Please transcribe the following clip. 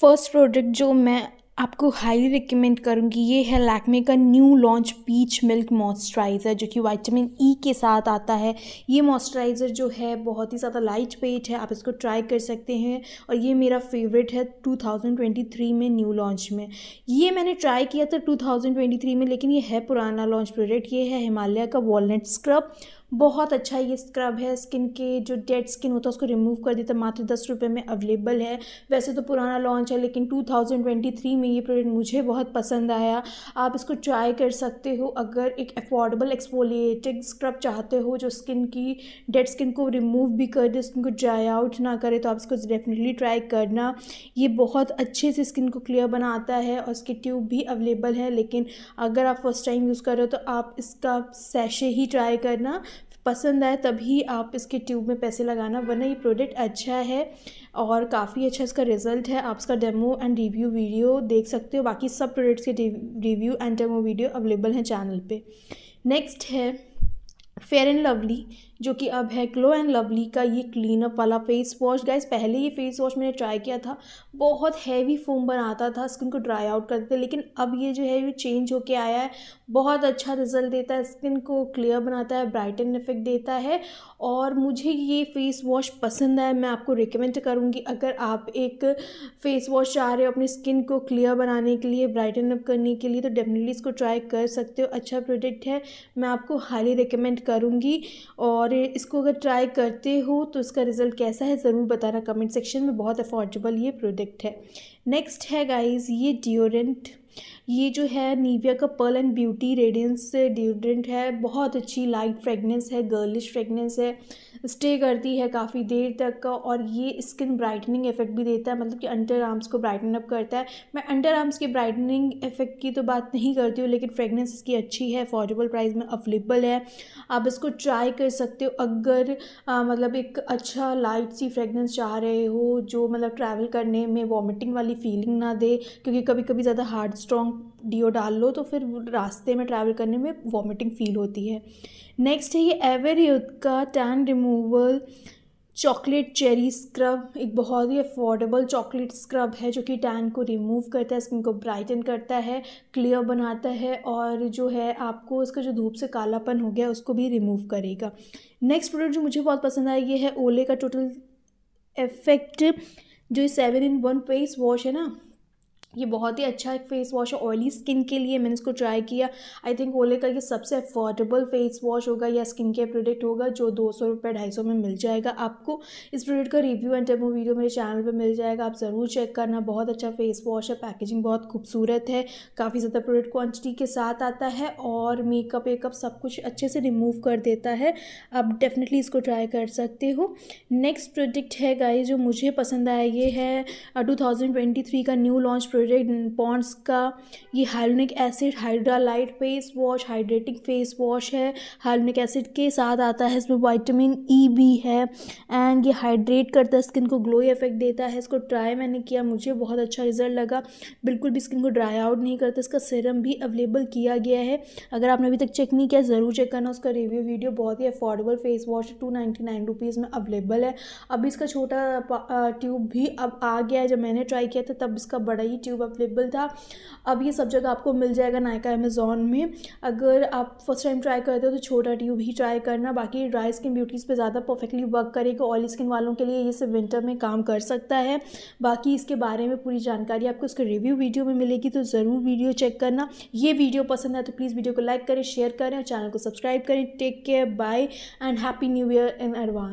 first product जो मैं आपको हाईली रिकमेंड करूँगी ये है लैक्मे का new launch peach milk moisturizer जो कि वाइटामिन ई e के साथ आता है ये मॉइस्चराइज़र जो है बहुत ही ज़्यादा लाइट वेट है आप इसको ट्राई कर सकते हैं और ये मेरा फेवरेट है 2023 में न्यू लॉन्च में ये मैंने ट्राई किया था 2023 में लेकिन ये है पुराना लॉन्च प्रोडक्ट ये है हिमालय का वॉलट स्क्रब बहुत अच्छा ये स्क्रब है स्किन के जो डेड स्किन होता है उसको रिमूव कर देता मात्र दस रुपये में अवेलेबल है वैसे तो पुराना लॉन्च है लेकिन टू में में ये प्रोडक्ट मुझे बहुत पसंद आया आप इसको ट्राई कर सकते हो अगर एक अफोर्डेबल एक्सफोलिएटिंग स्क्रब चाहते हो जो स्किन की डेड स्किन को रिमूव भी कर दे स्किन को ड्राई आउट ना करे तो आप इसको डेफिनेटली ट्राई करना ये बहुत अच्छे से स्किन को क्लियर बनाता है और इसकी ट्यूब भी अवेलेबल है लेकिन अगर आप फर्स्ट टाइम यूज़ कर रहे हो तो आप इसका सैशे ही ट्राई करना पसंद आए तभी आप इसके ट्यूब में पैसे लगाना वरना ये प्रोडक्ट अच्छा है और काफ़ी अच्छा इसका रिज़ल्ट है आप इसका डेमो एंड रिव्यू वीडियो देख सकते हो बाकी सब प्रोडक्ट्स के review and demo video available हैं चैनल पे नेक्स्ट है फेयर एंड लवली जो कि अब है ग्लो एंड लवली का ये क्लीनअप वाला फेस वॉश गाइज पहले ये फेस वॉश मैंने ट्राई किया था बहुत हैवी फोम बनाता था स्किन को ड्राई आउट करते थे लेकिन अब ये जो है ये चेंज होके आया है बहुत अच्छा रिजल्ट देता है स्किन को क्लियर बनाता है ब्राइटन इफेक्ट देता है और मुझे ये फेस वॉश पसंद आया मैं आपको रिकमेंड करूँगी अगर आप एक फेस वॉश चाह रहे हो अपनी स्किन को क्लियर बनाने के लिए ब्राइटन अप करने के लिए तो डेफिनेटली इसको ट्राई कर सकते हो अच्छा प्रोडक्ट है मैं आपको हाईली रिकमेंड करूँगी और और इसको अगर ट्राई करते हो तो इसका रिज़ल्ट कैसा है ज़रूर बताना कमेंट सेक्शन में बहुत अफोर्डेबल ये प्रोडक्ट है नेक्स्ट है गाइज़ ये डिओरेंट ये जो है नीविया का pearl and beauty radiance deodorant है बहुत अच्छी लाइट फ्रेगनेंस है गर्लिश फ्रेगनेंस है स्टे करती है काफ़ी देर तक का और ये स्किन ब्राइटनिंग इफेक्ट भी देता है मतलब कि अंडर आर्म्स को ब्राइटन अप करता है मैं अंडर आर्म्स के ब्राइटनिंग इफेक्ट की तो बात नहीं करती हूँ लेकिन फ्रेगनेंस इसकी अच्छी है अफोर्डेबल प्राइस में अवेलेबल है आप इसको ट्राई कर सकते हो अगर आ, मतलब एक अच्छा लाइट सी फ्रेगनेंस चाह रहे हो जो मतलब ट्रैवल करने में वॉमिटिंग वाली फीलिंग ना दे क्योंकि कभी कभी ज़्यादा हार्ड स्ट्रॉन्ग डिओ डाल लो तो फिर रास्ते में ट्रैवल करने में वॉमिटिंग फील होती है नेक्स्ट है ये एवर यूथ का tan removal chocolate cherry scrub एक बहुत ही अफोर्डेबल चॉकलेट स्क्रब है जो कि टैन को रिमूव करता है स्किन को ब्राइटन करता है क्लियर बनाता है और जो है आपको उसका जो धूप से कालापन हो गया उसको भी रिमूव करेगा नेक्स्ट प्रोडक्ट जो मुझे बहुत पसंद आया ये है ओले का टोटल इफेक्ट जो seven in one face wash है ना ये बहुत ही अच्छा एक फेस वॉश है ऑयली स्किन के लिए मैंने इसको ट्राई किया आई थिंक ओले का ये सबसे अफोर्डेबल फेस वॉश होगा या स्किन केयर प्रोडक्ट होगा जो दो सौ रुपये ढाई सौ में मिल जाएगा आपको इस प्रोडक्ट का रिव्यू एंड टेमो वीडियो मेरे चैनल पे मिल जाएगा आप ज़रूर चेक करना बहुत अच्छा फेस वॉश है पैकेजिंग बहुत खूबसूरत है काफ़ी ज़्यादा प्रोडक्ट क्वान्टिटी के साथ आता है और मेकअप वेकअप सब कुछ अच्छे से रिमूव कर देता है आप डेफिनेटली इसको ट्राई कर सकते हो नेक्स्ट प्रोडक्ट है गाइज जो मुझे पसंद आया ये है टू का न्यू लॉन्च प्रोडक्ट फ्लोरेटेड पॉन्ड्स का ये हाइलोनिक एसिड हाइड्रालाइट face wash hydrating face wash है हाइलोनिक एसिड के साथ आता है इसमें वाइटामिन ई e भी है एंड ये हाइड्रेट करता है स्किन को ग्लोई इफेक्ट देता है इसको ट्राई मैंने किया मुझे बहुत अच्छा रिजल्ट लगा बिल्कुल भी स्किन को ड्राई आउट नहीं करता इसका सिरम भी अवेलेबल किया गया है अगर आपने अभी तक चेक नहीं किया ज़रूर चेक करना उसका रिव्यू वीडियो बहुत ही affordable face wash two ninety में अवेलेबल है अब इसका छोटा ट्यूब भी अब आ गया है जब मैंने ट्राई किया था तब इसका बड़ा ही ट्यूब यूट्यूब अवेलेबल था अब ये सब जगह आपको मिल जाएगा नायका अमेज़ोन में अगर आप फर्स्ट टाइम ट्राई करते हो तो छोटा ट्यूब ही ट्राई करना बाकी ड्राई स्किन ब्यूटीज़ पे ज़्यादा परफेक्टली वर्क करेगा ऑयली स्किन वालों के लिए ये सिर्फ विंटर में काम कर सकता है बाकी इसके बारे में पूरी जानकारी आपको इसके रिव्यू वीडियो में मिलेगी तो ज़रूर वीडियो चेक करना ये वीडियो पसंद है तो प्लीज़ वीडियो को लाइक करें शेयर करें और चैनल को सब्सक्राइब करें take care bye and happy new year in advance